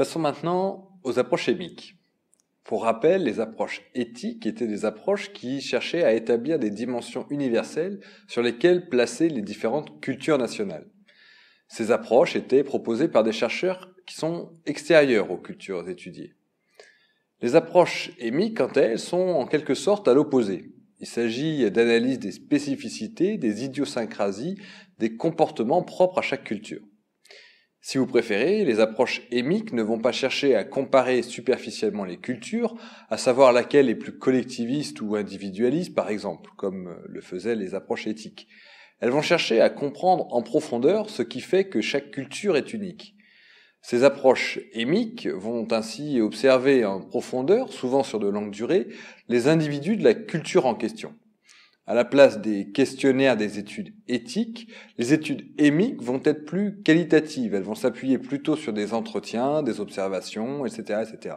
Passons maintenant aux approches émiques. Pour rappel, les approches éthiques étaient des approches qui cherchaient à établir des dimensions universelles sur lesquelles placer les différentes cultures nationales. Ces approches étaient proposées par des chercheurs qui sont extérieurs aux cultures étudiées. Les approches émiques, quant à elles, sont en quelque sorte à l'opposé. Il s'agit d'analyse des spécificités, des idiosyncrasies, des comportements propres à chaque culture. Si vous préférez, les approches émiques ne vont pas chercher à comparer superficiellement les cultures, à savoir laquelle est plus collectiviste ou individualiste par exemple, comme euh, le faisaient les approches éthiques. Elles vont chercher à comprendre en profondeur ce qui fait que chaque culture est unique. Ces approches émiques vont ainsi observer en profondeur, souvent sur de longues durées, les individus de la culture en question à la place des questionnaires des études éthiques, les études émiques vont être plus qualitatives. Elles vont s'appuyer plutôt sur des entretiens, des observations, etc., etc.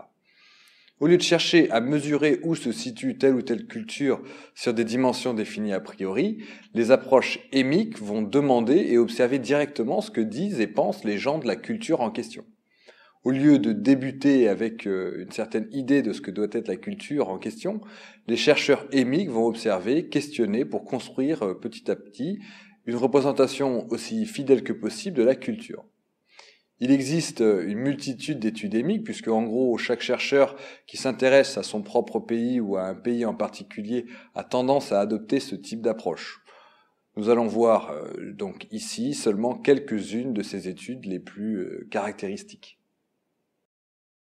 Au lieu de chercher à mesurer où se situe telle ou telle culture sur des dimensions définies a priori, les approches émiques vont demander et observer directement ce que disent et pensent les gens de la culture en question au lieu de débuter avec euh, une certaine idée de ce que doit être la culture en question, les chercheurs émiques vont observer, questionner pour construire euh, petit à petit une représentation aussi fidèle que possible de la culture. Il existe euh, une multitude d'études émiques, puisque en gros, chaque chercheur qui s'intéresse à son propre pays ou à un pays en particulier a tendance à adopter ce type d'approche. Nous allons voir donc ici seulement quelques-unes de ces études les plus caractéristiques.